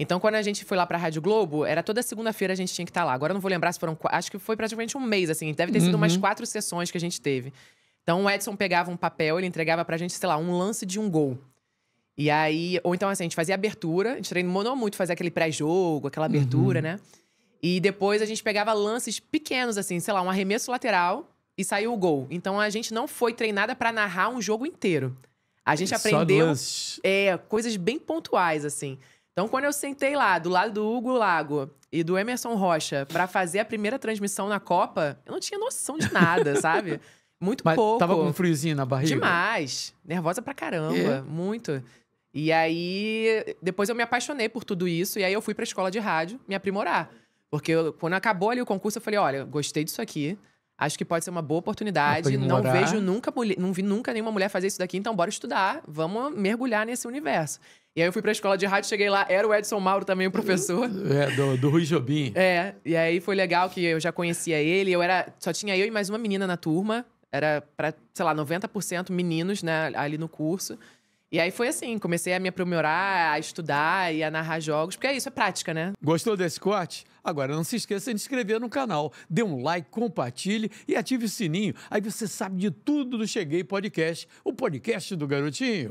Então, quando a gente foi lá pra Rádio Globo, era toda segunda-feira a gente tinha que estar tá lá. Agora eu não vou lembrar se foram. Acho que foi praticamente um mês, assim. Deve ter sido uhum. umas quatro sessões que a gente teve. Então, o Edson pegava um papel, ele entregava pra gente, sei lá, um lance de um gol. E aí. Ou então, assim, a gente fazia abertura. A gente treinou muito fazer aquele pré-jogo, aquela uhum. abertura, uhum. né? E depois a gente pegava lances pequenos, assim, sei lá, um arremesso lateral e saiu o gol. Então, a gente não foi treinada para narrar um jogo inteiro. A gente aprendeu. É, coisas bem pontuais, assim. Então, quando eu sentei lá, do lado do Hugo Lago e do Emerson Rocha, para fazer a primeira transmissão na Copa, eu não tinha noção de nada, sabe? Muito Mas pouco. Tava com um friozinho na barriga? Demais. Nervosa pra caramba. É? Muito. E aí, depois eu me apaixonei por tudo isso. E aí, eu fui pra escola de rádio me aprimorar. Porque eu, quando acabou ali o concurso, eu falei: olha, gostei disso aqui. Acho que pode ser uma boa oportunidade. Ah, não vejo nunca, não vi nunca nenhuma mulher fazer isso daqui, então bora estudar. Vamos mergulhar nesse universo. E aí eu fui pra escola de rádio, cheguei lá, era o Edson Mauro também o professor. É, do, do Rui Jobim. É, e aí foi legal que eu já conhecia ele, eu era, só tinha eu e mais uma menina na turma, era para sei lá, 90% meninos, né, ali no curso. E aí foi assim, comecei a me aprimorar, a estudar e a narrar jogos, porque é isso, é prática, né? Gostou desse corte? Agora não se esqueça de se inscrever no canal, dê um like, compartilhe e ative o sininho. Aí você sabe de tudo do Cheguei Podcast, o podcast do Garotinho.